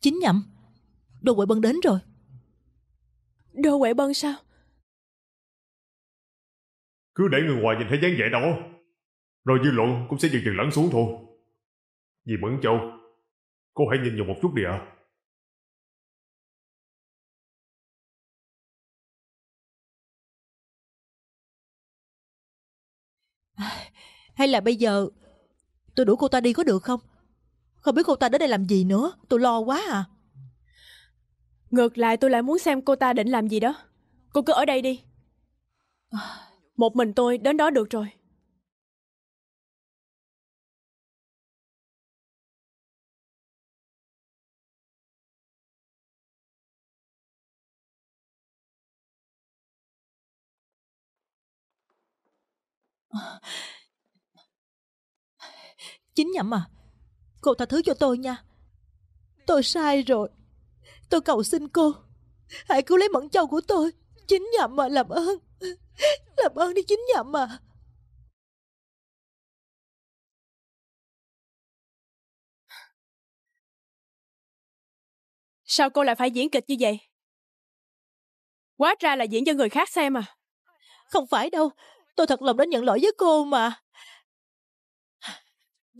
Chính nhầm Đồ quậy bân đến rồi Đồ quậy bân sao Cứ để người ngoài nhìn thấy dáng vẻ đó Rồi dư luận cũng sẽ dần dần lắng xuống thôi Vì Mẫn Châu Cô hãy nhìn vào một chút đi ạ à. Hay là bây giờ Tôi đuổi cô ta đi có được không không biết cô ta đến đây làm gì nữa Tôi lo quá à Ngược lại tôi lại muốn xem cô ta định làm gì đó Cô cứ ở đây đi Một mình tôi đến đó được rồi Chính nhầm à Cô tha thứ cho tôi nha Tôi sai rồi Tôi cầu xin cô Hãy cứu lấy Mẫn Châu của tôi Chính nhậm mà làm ơn Làm ơn đi chính nhậm mà Sao cô lại phải diễn kịch như vậy? Quá ra là diễn cho người khác xem à Không phải đâu Tôi thật lòng đã nhận lỗi với cô mà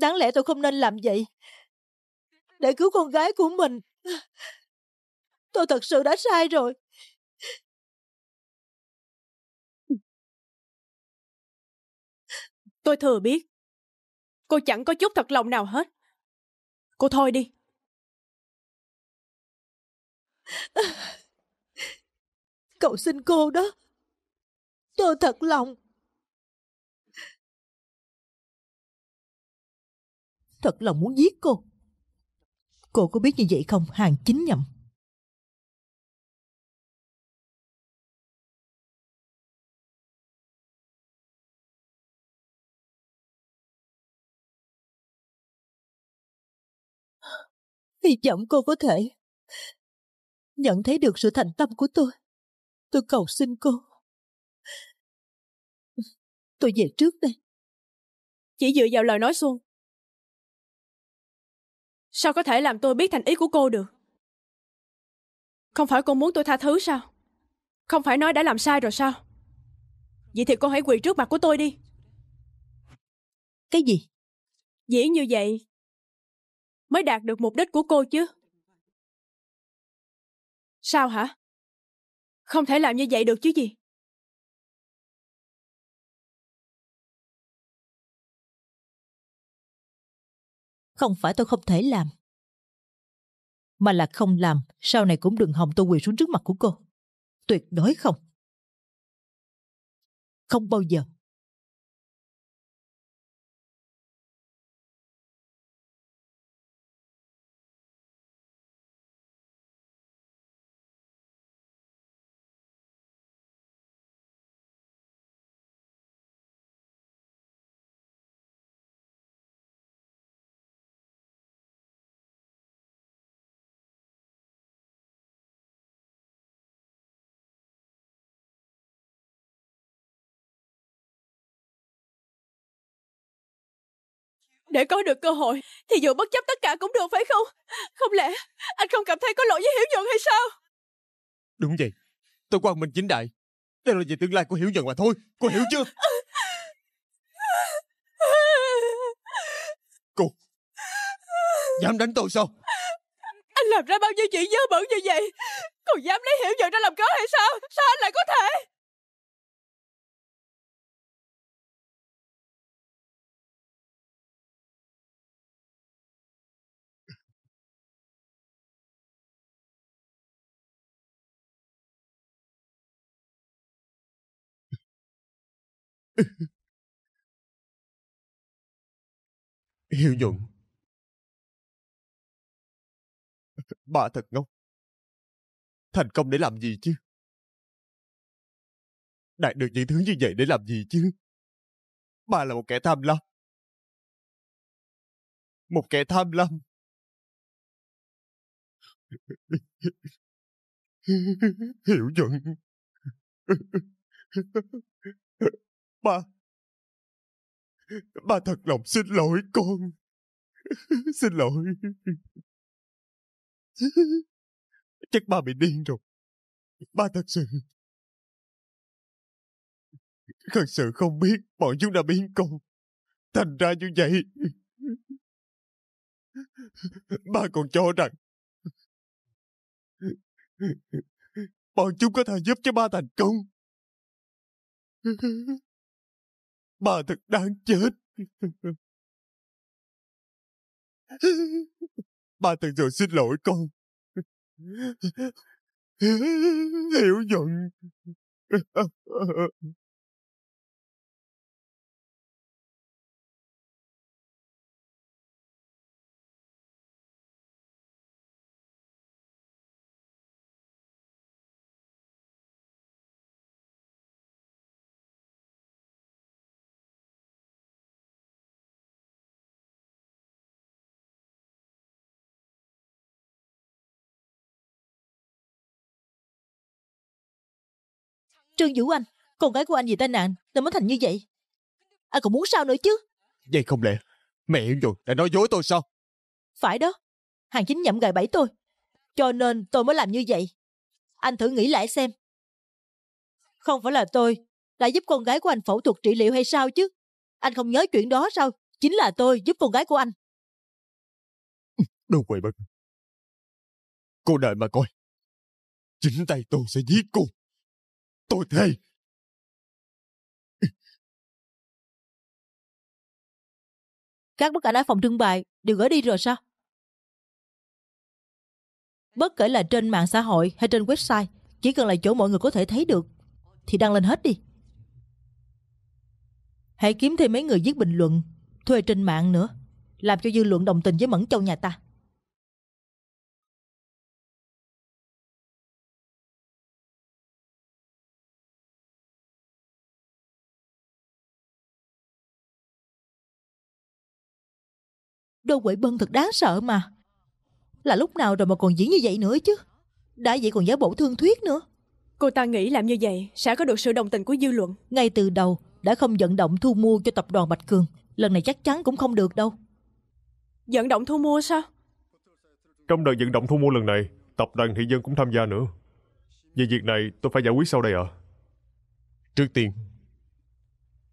Đáng lẽ tôi không nên làm vậy. Để cứu con gái của mình. Tôi thật sự đã sai rồi. Tôi thừa biết. Cô chẳng có chút thật lòng nào hết. Cô thôi đi. Cậu xin cô đó. Tôi thật lòng. Thật lòng muốn giết cô. Cô có biết như vậy không, hàng chính nhầm. Hy vọng cô có thể nhận thấy được sự thành tâm của tôi. Tôi cầu xin cô. Tôi về trước đây. Chỉ dựa vào lời nói suông sao có thể làm tôi biết thành ý của cô được không phải cô muốn tôi tha thứ sao không phải nói đã làm sai rồi sao vậy thì cô hãy quỳ trước mặt của tôi đi cái gì dĩ như vậy mới đạt được mục đích của cô chứ sao hả không thể làm như vậy được chứ gì Không phải tôi không thể làm. Mà là không làm, sau này cũng đừng hòng tôi quỳ xuống trước mặt của cô. Tuyệt đối không. Không bao giờ. Để có được cơ hội Thì dù bất chấp tất cả cũng được phải không Không lẽ anh không cảm thấy có lỗi với Hiểu Nhuận hay sao Đúng vậy Tôi quan mình chính đại Đây là về tương lai của Hiểu Nhuận mà thôi Cô hiểu chưa Cô Dám đánh tôi sao Anh làm ra bao nhiêu chuyện dơ bẩn như vậy Còn dám lấy Hiểu Nhuận ra làm cớ hay sao Sao anh lại có thể Hiểu nhuận. Bà thật ngốc. Thành công để làm gì chứ? Đạt được những thứ như vậy để làm gì chứ? Bà là một kẻ tham lam. Một kẻ tham lam. Hiểu nhuận. ba ba thật lòng xin lỗi con xin lỗi chắc ba bị điên rồi ba thật sự thật sự không biết bọn chúng đã biến con thành ra như vậy ba còn cho rằng bọn chúng có thể giúp cho ba thành công Bà thật đáng chết. Ba thật sự xin lỗi con. Hiểu giận. Trương Vũ Anh, con gái của anh vì tai nạn nên mới thành như vậy. Anh còn muốn sao nữa chứ? Vậy không lẽ mẹ hiểu rồi đã nói dối tôi sao? Phải đó, hàng chính nhậm gài bẫy tôi. Cho nên tôi mới làm như vậy. Anh thử nghĩ lại xem. Không phải là tôi đã giúp con gái của anh phẫu thuật trị liệu hay sao chứ? Anh không nhớ chuyện đó sao? Chính là tôi giúp con gái của anh. Đâu quậy bật. Cô đợi mà coi. Chính tay tôi sẽ giết cô tôi thề các bức ảnh ở phòng trưng bày đều gửi đi rồi sao bất kể là trên mạng xã hội hay trên website chỉ cần là chỗ mọi người có thể thấy được thì đăng lên hết đi hãy kiếm thêm mấy người viết bình luận thuê trên mạng nữa làm cho dư luận đồng tình với mẫn châu nhà ta Đô Quệ Bân thật đáng sợ mà. Là lúc nào rồi mà còn diễn như vậy nữa chứ. Đã vậy còn giả bộ thương thuyết nữa. Cô ta nghĩ làm như vậy sẽ có được sự đồng tình của dư luận. Ngay từ đầu đã không vận động thu mua cho tập đoàn Bạch Cường. Lần này chắc chắn cũng không được đâu. Vận động thu mua sao? Trong đợt vận động thu mua lần này, tập đoàn thị dân cũng tham gia nữa. Về việc này tôi phải giải quyết sau đây ạ. À? Trước tiên,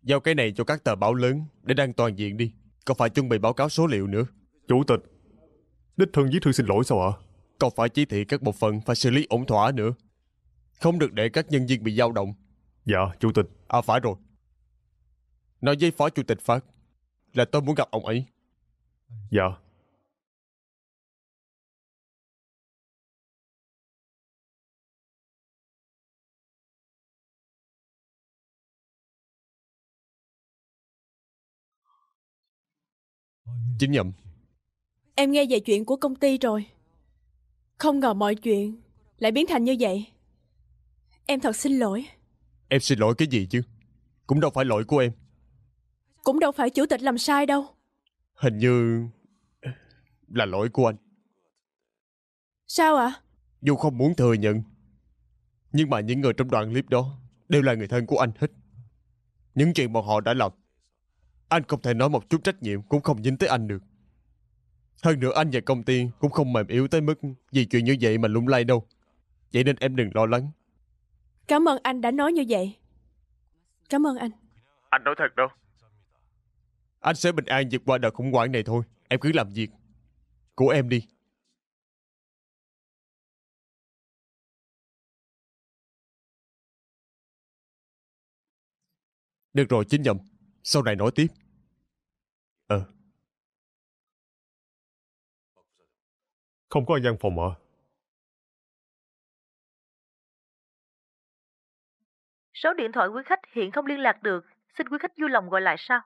giao cái này cho các tờ báo lớn để đăng toàn diện đi. Còn phải chuẩn bị báo cáo số liệu nữa. Chủ tịch, đích thân viết thư xin lỗi sao ạ? Còn phải chỉ thị các bộ phận phải xử lý ổn thỏa nữa. Không được để các nhân viên bị dao động. Dạ, chủ tịch. À phải rồi. Nói với phó chủ tịch phát là tôi muốn gặp ông ấy. Dạ, Chính nhầm Em nghe về chuyện của công ty rồi Không ngờ mọi chuyện Lại biến thành như vậy Em thật xin lỗi Em xin lỗi cái gì chứ Cũng đâu phải lỗi của em Cũng đâu phải chủ tịch làm sai đâu Hình như Là lỗi của anh Sao ạ à? Dù không muốn thừa nhận Nhưng mà những người trong đoạn clip đó Đều là người thân của anh hết Những chuyện bọn họ đã làm anh không thể nói một chút trách nhiệm cũng không dính tới anh được. Hơn nữa anh và công ty cũng không mềm yếu tới mức vì chuyện như vậy mà lung lay đâu. Vậy nên em đừng lo lắng. Cảm ơn anh đã nói như vậy. Cảm ơn anh. Anh nói thật đâu. Anh sẽ bình an vượt qua đợt khủng hoảng này thôi. Em cứ làm việc. Của em đi. Được rồi, chính nhầm. Sau này nói tiếp. Ờ. Không có gian phòng ở. Số điện thoại quý khách hiện không liên lạc được. Xin quý khách vui lòng gọi lại sau.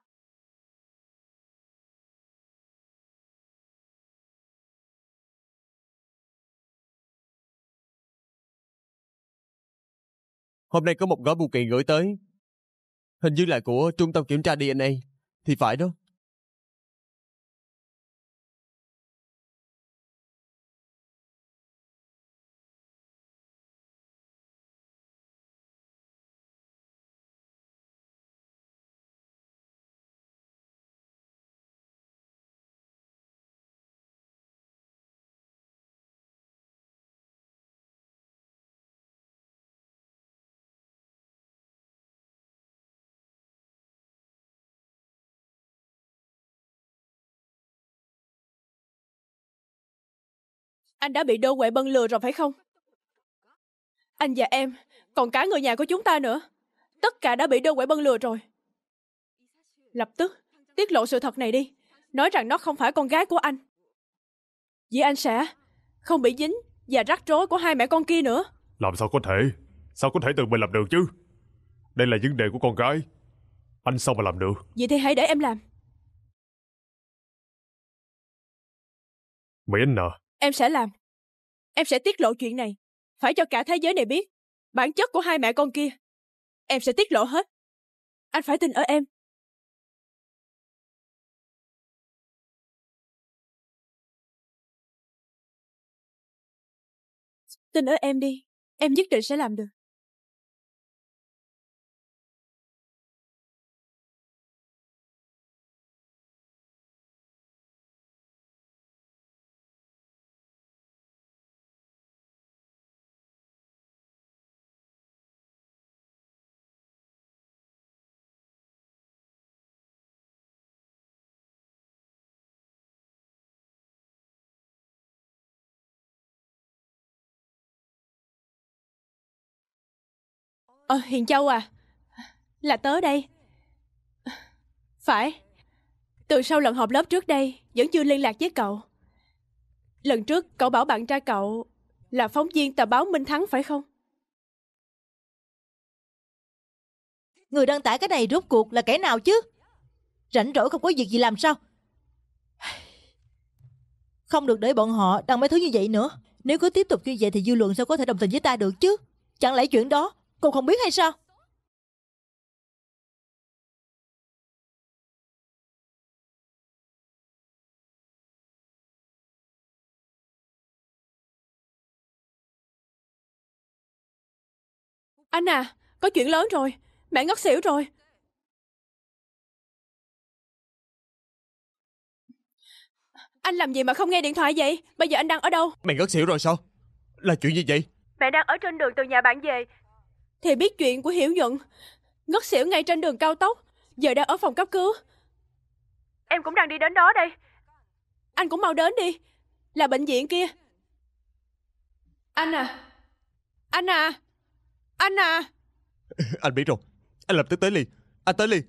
Hôm nay có một gói bưu kiện gửi tới Hình như là của trung tâm kiểm tra DNA. Thì phải đó, Anh đã bị đô quệ bân lừa rồi phải không? Anh và em, còn cả người nhà của chúng ta nữa. Tất cả đã bị đô quệ bân lừa rồi. Lập tức, tiết lộ sự thật này đi. Nói rằng nó không phải con gái của anh. Vậy anh sẽ không bị dính và rắc rối của hai mẹ con kia nữa. Làm sao có thể? Sao có thể tự mình làm được chứ? Đây là vấn đề của con gái. Anh sao mà làm được? Vậy thì hãy để em làm. Mỹ Anh à, Em sẽ làm. Em sẽ tiết lộ chuyện này. Phải cho cả thế giới này biết. Bản chất của hai mẹ con kia. Em sẽ tiết lộ hết. Anh phải tin ở em. Tin ở em đi. Em nhất định sẽ làm được. Ờ, Hiền Châu à Là tớ đây Phải Từ sau lần họp lớp trước đây Vẫn chưa liên lạc với cậu Lần trước cậu bảo bạn trai cậu Là phóng viên tờ báo Minh Thắng phải không Người đăng tải cái này rốt cuộc là kẻ nào chứ Rảnh rỗi không có việc gì làm sao Không được để bọn họ đăng mấy thứ như vậy nữa Nếu cứ tiếp tục như vậy thì dư luận sao có thể đồng tình với ta được chứ Chẳng lẽ chuyện đó Cô không biết hay sao Anh à Có chuyện lớn rồi Mẹ ngất xỉu rồi Anh làm gì mà không nghe điện thoại vậy Bây giờ anh đang ở đâu mẹ ngất xỉu rồi sao Là chuyện gì vậy Mẹ đang ở trên đường từ nhà bạn về thì biết chuyện của Hiểu Nhuận Ngất xỉu ngay trên đường cao tốc Giờ đang ở phòng cấp cứu Em cũng đang đi đến đó đây Anh cũng mau đến đi Là bệnh viện kia Anh à Anh à Anh à Anh biết rồi Anh lập tức tới liền Anh tới liền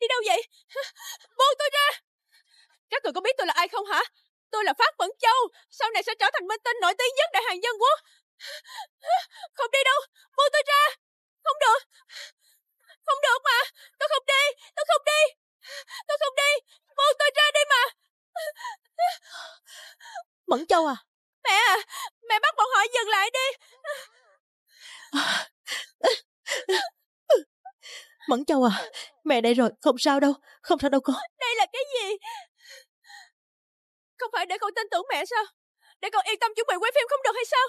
Đi đâu vậy? Buông tôi ra! Các người có biết tôi là ai không hả? Tôi là Phát Vẫn Châu, sau này sẽ trở thành minh tinh nổi tiếng nhất đại hàng dân quốc. Không đi đâu, buông tôi ra! Không được! Không được mà! Tôi không đi! Tôi không đi! Tôi không đi! Buông tôi ra đi mà! Mẫn Châu à? Mẹ à! Mẹ bắt bọn họ dừng lại đi! À! Mẫn Châu à, mẹ đây rồi, không sao đâu, không sao đâu con. Đây là cái gì? Không phải để con tin tưởng mẹ sao? Để con yên tâm chuẩn bị quay phim không được hay sao?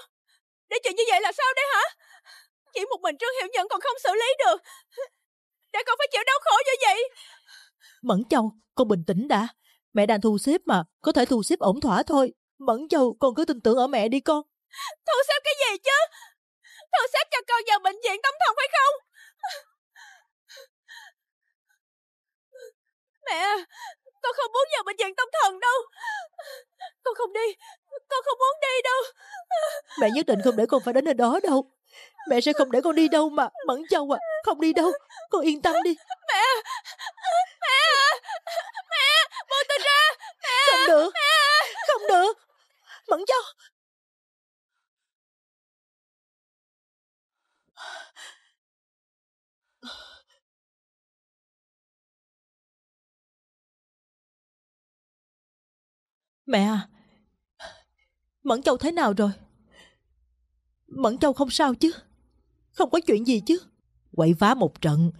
Để chuyện như vậy là sao đây hả? Chỉ một mình Trương Hiệu Nhận còn không xử lý được. Để con phải chịu đau khổ như vậy. Mẫn Châu, con bình tĩnh đã. Mẹ đang thu xếp mà, có thể thu xếp ổn thỏa thôi. Mẫn Châu, con cứ tin tưởng ở mẹ đi con. Thu xếp cái gì chứ? Thu xếp cho con vào bệnh viện tâm thần phải không? Mẹ Con không muốn vào bệnh viện tâm thần đâu Con không đi Con không muốn đi đâu Mẹ nhất định không để con phải đến nơi đó đâu Mẹ sẽ không để con đi đâu mà Mẫn Châu à Không đi đâu Con yên tâm đi Mẹ Mẹ Mẹ Buông tôi ra Mẹ Không được mẹ. Không được Mẫn Châu Mẹ à Mẫn Châu thế nào rồi Mẫn Châu không sao chứ Không có chuyện gì chứ Quậy phá một trận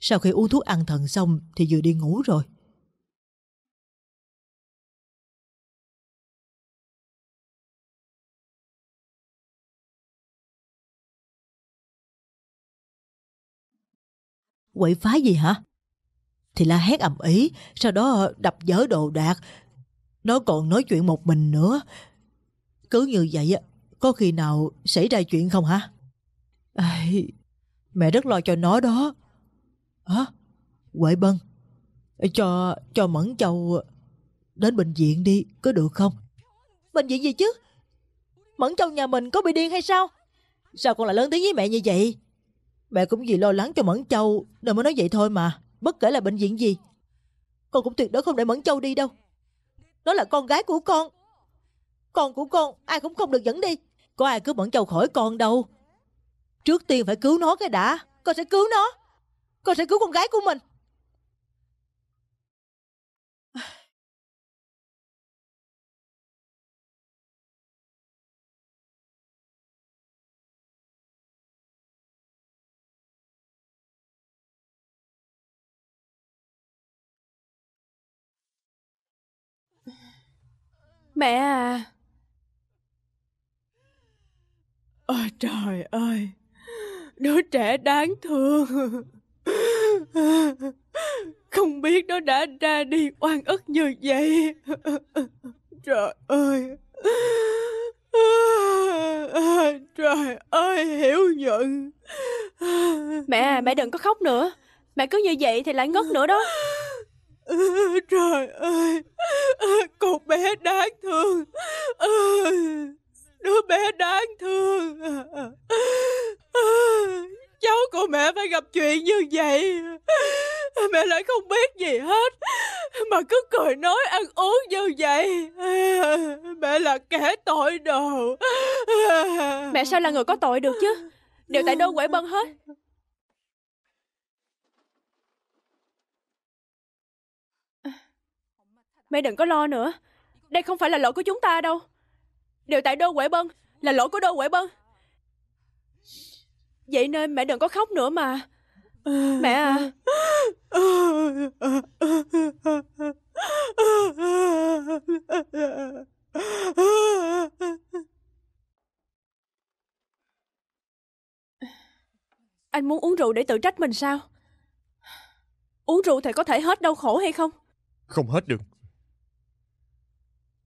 Sau khi uống thuốc ăn thần xong Thì vừa đi ngủ rồi Quậy phá gì hả Thì la hét ầm ý Sau đó đập dở đồ đạc nó còn nói chuyện một mình nữa Cứ như vậy Có khi nào xảy ra chuyện không hả à, Mẹ rất lo cho nó đó Hả Huệ Bân Cho cho Mẫn Châu Đến bệnh viện đi có được không Bệnh viện gì chứ Mẫn Châu nhà mình có bị điên hay sao Sao con lại lớn tiếng với mẹ như vậy Mẹ cũng vì lo lắng cho Mẫn Châu Nên mới nói vậy thôi mà Bất kể là bệnh viện gì Con cũng tuyệt đối không để Mẫn Châu đi đâu nó là con gái của con Con của con ai cũng không được dẫn đi Có ai cứ Mẫn chầu khỏi con đâu Trước tiên phải cứu nó cái đã Con sẽ cứu nó Con sẽ cứu con gái của mình Mẹ à! Ôi trời ơi! Đứa trẻ đáng thương! Không biết nó đã ra đi oan ức như vậy. Trời ơi! Trời ơi! Hiểu nhận! Mẹ à, mẹ đừng có khóc nữa. Mẹ cứ như vậy thì lại ngất nữa đó. Trời ơi! Cô bé đáng thương ừ, Đứa bé đáng thương Cháu của mẹ phải gặp chuyện như vậy Mẹ lại không biết gì hết Mà cứ cười nói ăn uống như vậy Mẹ là kẻ tội đồ Mẹ sao là người có tội được chứ Đều tại đôi quẻ bân hết Mẹ đừng có lo nữa Đây không phải là lỗi của chúng ta đâu đều tại Đô Quệ Bân Là lỗi của Đô Quệ Bân Vậy nên mẹ đừng có khóc nữa mà Mẹ à Anh muốn uống rượu để tự trách mình sao Uống rượu thì có thể hết đau khổ hay không Không hết được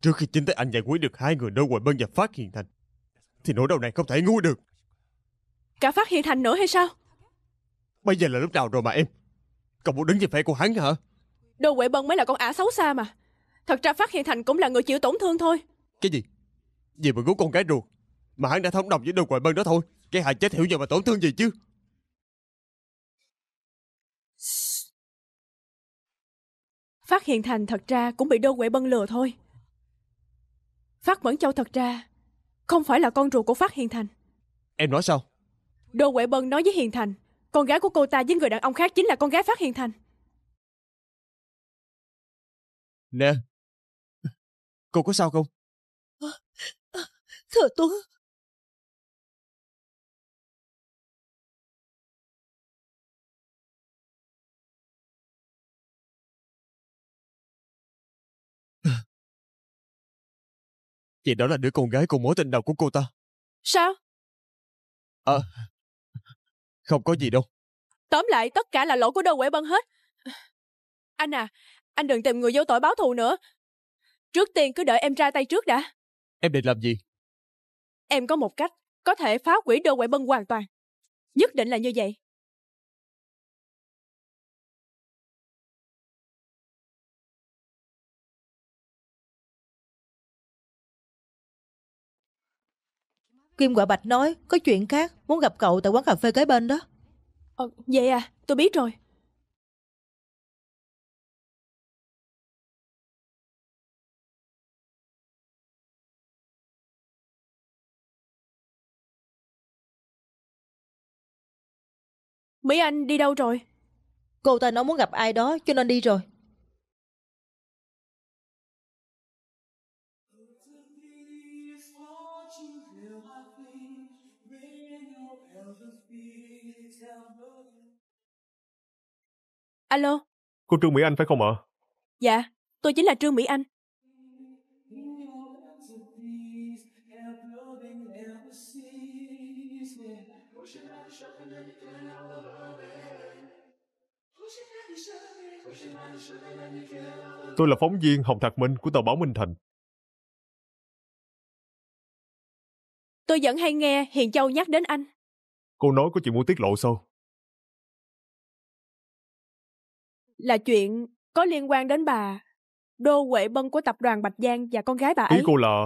Trước khi chính tay anh giải quyết được hai người đô quậy bân và phát hiện thành Thì nỗi đau này không thể ngu được Cả phát hiện thành nữa hay sao Bây giờ là lúc nào rồi mà em Cậu muốn đứng về phe của hắn hả Đô quậy bân mới là con ả xấu xa mà Thật ra phát hiện thành cũng là người chịu tổn thương thôi Cái gì Vì mà cứu con gái ruột Mà hắn đã thống đồng với đô quậy bân đó thôi Cái hại chết hiểu giờ mà tổn thương gì chứ Phát hiện thành thật ra cũng bị đô quậy bân lừa thôi Phát Mẫn Châu thật ra không phải là con ruột của Phát Hiền Thành. Em nói sao? Đô Huệ Bân nói với Hiền Thành, con gái của cô ta với người đàn ông khác chính là con gái Phát Hiền Thành. Nè, cô có sao không? Thừa Tuấn, Chị đó là đứa con gái của mối tình đầu của cô ta. Sao? à, không có gì đâu. Tóm lại, tất cả là lỗi của Đô Quể Bân hết. Anh à, anh đừng tìm người vô tội báo thù nữa. Trước tiên cứ đợi em ra tay trước đã. Em định làm gì? Em có một cách có thể phá hủy Đô Quệ Bân hoàn toàn. Nhất định là như vậy. Kim Quả Bạch nói có chuyện khác muốn gặp cậu tại quán cà phê kế bên đó. Ờ, vậy à, tôi biết rồi. Mỹ Anh đi đâu rồi? Cô ta nói muốn gặp ai đó cho nên đi rồi. Alo? Cô Trương Mỹ Anh phải không ạ? Dạ, tôi chính là Trương Mỹ Anh. Tôi là phóng viên Hồng Thạc Minh của tờ báo Minh Thành. Tôi vẫn hay nghe Hiền Châu nhắc đến anh. Cô nói có chuyện muốn tiết lộ sao? là chuyện có liên quan đến bà Đô Huệ Bân của tập đoàn Bạch Giang và con gái bà ấy. Ý cô là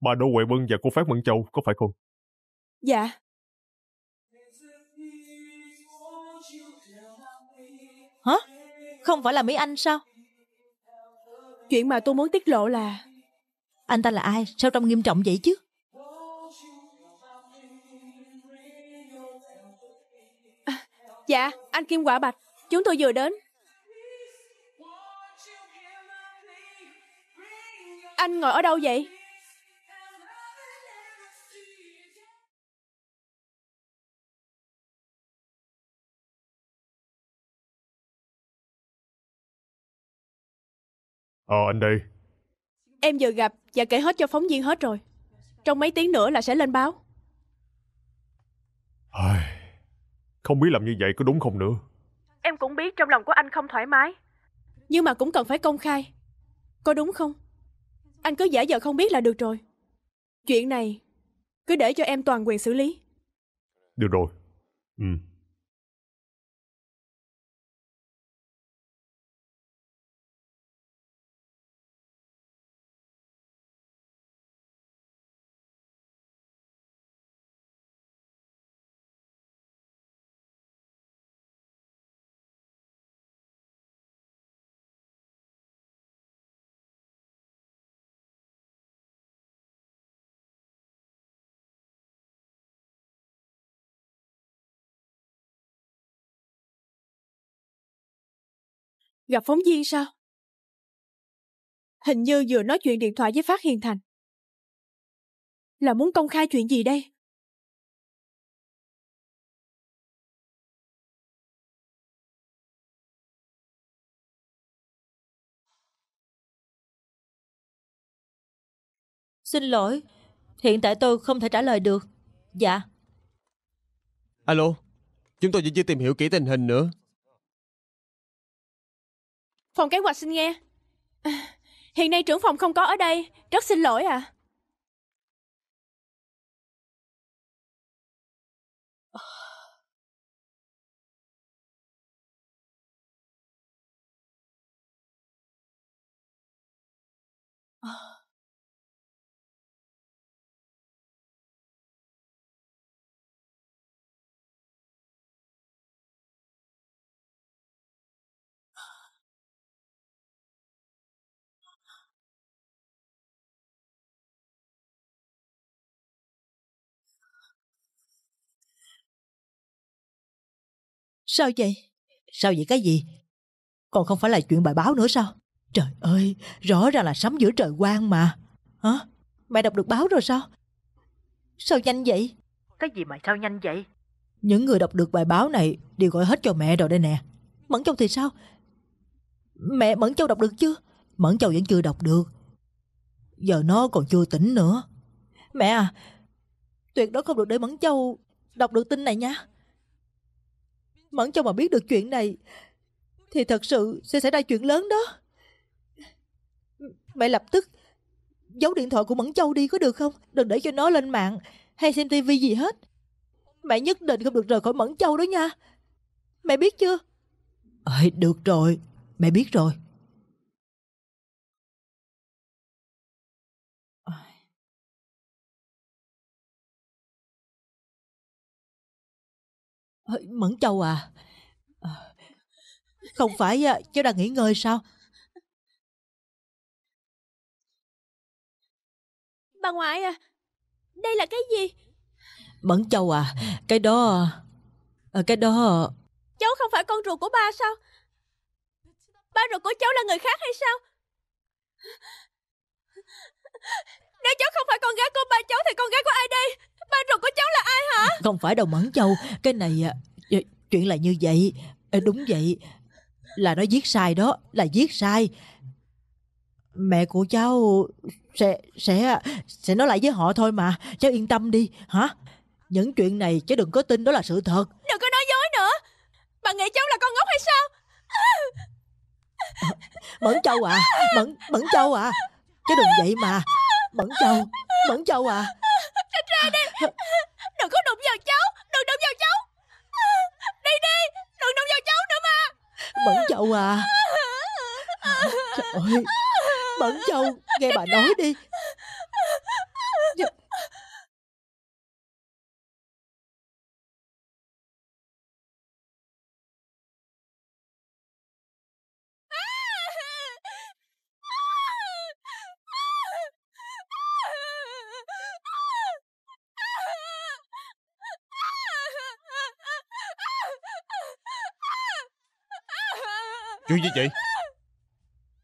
bà Đô Huệ Bân và cô Phát Mận Châu, có phải không? Dạ. Hả? Không phải là Mỹ Anh sao? Chuyện mà tôi muốn tiết lộ là... Anh ta là ai? Sao trông nghiêm trọng vậy chứ? À, dạ, anh Kim Quả Bạch, chúng tôi vừa đến. Anh ngồi ở đâu vậy? Ờ, anh đây. Em vừa gặp và kể hết cho phóng viên hết rồi. Trong mấy tiếng nữa là sẽ lên báo. Không biết làm như vậy có đúng không nữa. Em cũng biết trong lòng của anh không thoải mái. Nhưng mà cũng cần phải công khai. Có đúng không? Anh cứ giả vờ không biết là được rồi Chuyện này Cứ để cho em toàn quyền xử lý Được rồi Ừ Gặp phóng viên sao? Hình như vừa nói chuyện điện thoại với Phát Hiền Thành. Là muốn công khai chuyện gì đây? Xin lỗi, hiện tại tôi không thể trả lời được. Dạ. Alo, chúng tôi vẫn chưa tìm hiểu kỹ tình hình nữa. Phòng kế hoạch xin nghe Hiện nay trưởng phòng không có ở đây Rất xin lỗi à Sao vậy? Sao vậy cái gì? Còn không phải là chuyện bài báo nữa sao? Trời ơi, rõ ràng là sấm giữa trời quang mà. Hả? mẹ đọc được báo rồi sao? Sao nhanh vậy? Cái gì mà sao nhanh vậy? Những người đọc được bài báo này đều gọi hết cho mẹ rồi đây nè. Mẫn Châu thì sao? Mẹ Mẫn Châu đọc được chưa? Mẫn Châu vẫn chưa đọc được. Giờ nó còn chưa tỉnh nữa. Mẹ à, tuyệt đối không được để Mẫn Châu đọc được tin này nha. Mẫn Châu mà biết được chuyện này Thì thật sự sẽ xảy ra chuyện lớn đó Mẹ lập tức Giấu điện thoại của Mẫn Châu đi có được không Đừng để cho nó lên mạng Hay xem tivi gì hết Mẹ nhất định không được rời khỏi Mẫn Châu đó nha Mẹ biết chưa Ê, Được rồi Mẹ biết rồi Mẫn Châu à ờ, Không phải cháu đang nghỉ ngơi sao Bà ngoại à Đây là cái gì Mẫn Châu à Cái đó ờ, Cái đó ờ. Cháu không phải con ruột của ba sao Ba ruột của cháu là người khác hay sao Nếu cháu không phải con gái của ba cháu Thì con gái của ai đây Ba ruột của cháu là ai hả Không phải đâu Mẫn Châu Cái này à, Chuyện là như vậy Đúng vậy Là nó giết sai đó Là giết sai Mẹ của cháu sẽ sẽ à, sẽ nói lại với họ thôi mà cháu yên tâm đi hả những chuyện này cháu đừng có tin đó là sự thật đừng có nói dối nữa bà nghĩ cháu là con ngốc hay sao mẫn châu à mẫn mẫn châu à cháu đừng vậy mà mẫn châu mẫn châu à Tránh ra đi Đừng có đụng vào cháu Đừng đụng vào cháu Đi đi Đừng đụng vào cháu nữa mà Bẩn chậu à Trời ơi Bẩn chậu Nghe bà nói đi Chuyện gì vậy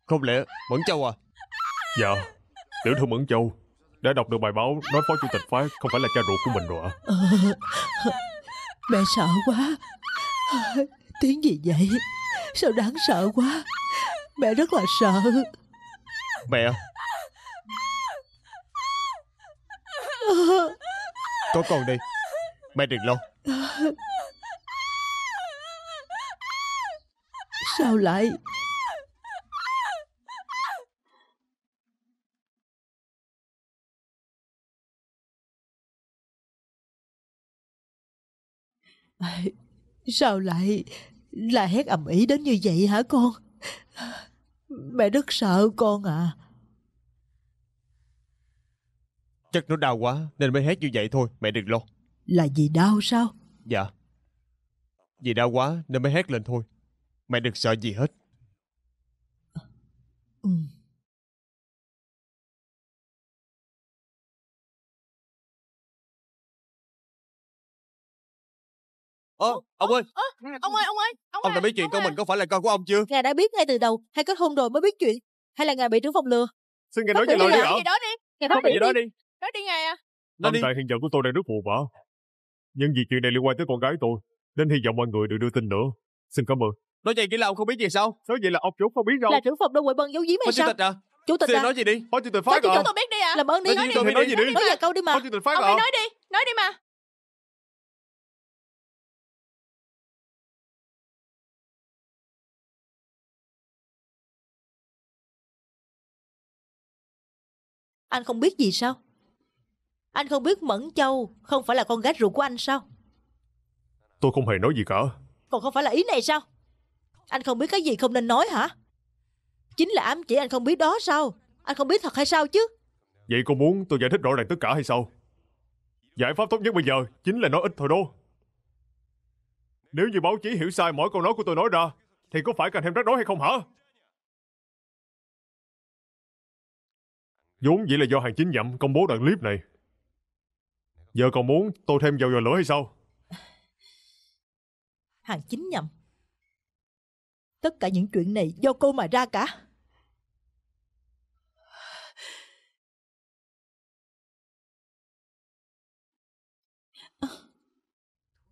Không lẽ Mẫn Châu à Dạ Tiểu thư Mẫn Châu Đã đọc được bài báo Nói phó chủ tịch phái Không phải là cha ruột của mình rồi ạ à? Mẹ sợ quá Tiếng gì vậy Sao đáng sợ quá Mẹ rất là sợ Mẹ à? Có con đi Mẹ đừng lo sao lại sao lại là hét ầm ĩ đến như vậy hả con mẹ rất sợ con à chắc nó đau quá nên mới hét như vậy thôi mẹ đừng lo là vì đau sao dạ vì đau quá nên mới hét lên thôi Mẹ đừng sợ gì hết. Ừ. Ơ, ông ơi. Ơ, ông ơi, ông ơi. Ông, ông đã biết chuyện con mình có phải là con của ông chưa? Ngài đã biết ngay từ đầu hay kết hôn rồi mới biết chuyện hay là ngài bị trưởng phòng lừa? Xin ngài nói chuyện lời đi ạ. đó đi. Ngài nói biểu đó đi. Nói đi ngài à. Nói đi. Tâm hiện giờ của tôi đang rất phù bã. Nhưng vì chuyện này liên quan tới con gái tôi nên hy vọng mọi người đừng đưa tin nữa. Xin cảm ơn nói vậy nghĩa là ông không biết gì sao nói vậy là ông chủ không biết đâu là trưởng phòng đâu vị bận giấu giếm hay phó chủ tịch à chủ tịch à nói gì đi phó chủ tịch phó phát chủ tịch tôi biết đi à làm ơn đi nói đi tôi phải nói gì đi nói giờ câu đi mà phó chủ tịch phát ông phải nói đi nói đi mà anh không biết gì sao anh không biết mẫn châu không phải là con gái ruột của anh sao tôi không hề nói gì cả còn không phải là ý này sao anh không biết cái gì không nên nói hả? Chính là ám chỉ anh không biết đó sao? Anh không biết thật hay sao chứ? Vậy cô muốn tôi giải thích rõ ràng tất cả hay sao? Giải pháp tốt nhất bây giờ chính là nói ít thôi đó. Nếu như báo chí hiểu sai mỗi câu nói của tôi nói ra, thì có phải càng thêm rắc rối hay không hả? Vốn vậy là do hàng chính nhậm công bố đoạn clip này. Giờ còn muốn tôi thêm dầu vào lửa hay sao? Hàng chính nhậm Tất cả những chuyện này do cô mà ra cả.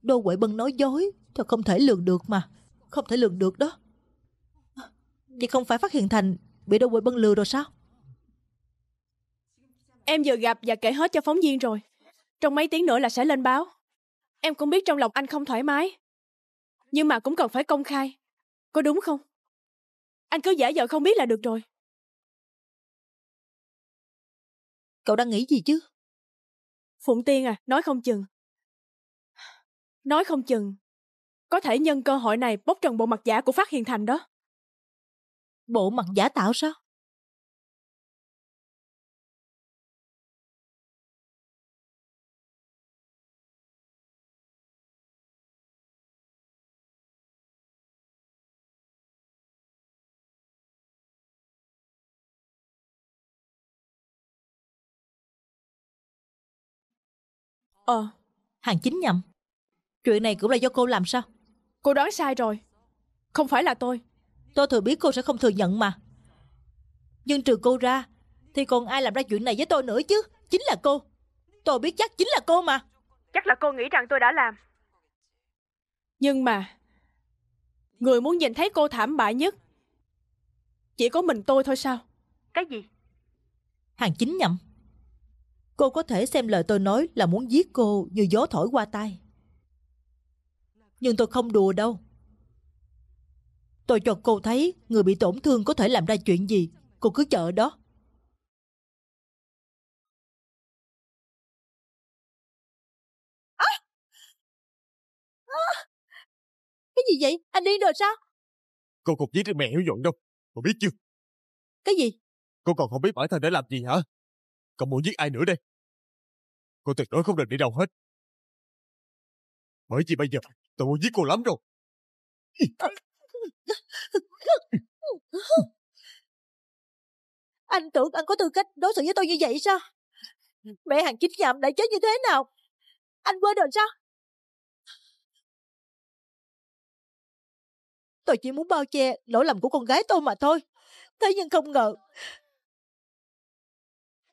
Đô Huệ Bân nói dối, thật không thể lường được mà. Không thể lường được đó. Vậy không phải phát hiện thành bị Đô Huệ Bân lừa rồi sao? Em vừa gặp và kể hết cho phóng viên rồi. Trong mấy tiếng nữa là sẽ lên báo. Em cũng biết trong lòng anh không thoải mái. Nhưng mà cũng cần phải công khai có đúng không? Anh cứ giả vờ không biết là được rồi. Cậu đang nghĩ gì chứ? Phụng Tiên à, nói không chừng. Nói không chừng. Có thể nhân cơ hội này bóc trần bộ mặt giả của Phát Hiền Thành đó. Bộ mặt giả tạo sao? Ờ Hàng chính nhầm Chuyện này cũng là do cô làm sao Cô đoán sai rồi Không phải là tôi Tôi thừa biết cô sẽ không thừa nhận mà Nhưng trừ cô ra Thì còn ai làm ra chuyện này với tôi nữa chứ Chính là cô Tôi biết chắc chính là cô mà Chắc là cô nghĩ rằng tôi đã làm Nhưng mà Người muốn nhìn thấy cô thảm bại nhất Chỉ có mình tôi thôi sao Cái gì Hàng chính nhầm Cô có thể xem lời tôi nói là muốn giết cô như gió thổi qua tay. Nhưng tôi không đùa đâu. Tôi cho cô thấy người bị tổn thương có thể làm ra chuyện gì. Cô cứ chờ đó. Cái gì vậy? Anh điên rồi sao? Cô cục giết được mẹ hiểu dụng đâu. Cô biết chưa? Cái gì? Cô còn không biết bản thân để làm gì hả? cậu muốn giết ai nữa đây? Cô tuyệt đối không được đi đâu hết. Bởi vì bây giờ tôi muốn giết cô lắm rồi. Anh tưởng anh có tư cách đối xử với tôi như vậy sao? Mẹ hàng chính nhậm đã chết như thế nào? Anh quên rồi sao? Tôi chỉ muốn bao che lỗi lầm của con gái tôi mà thôi. Thế nhưng không ngờ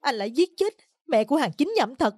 anh lại giết chết mẹ của hàng chính nhậm thật.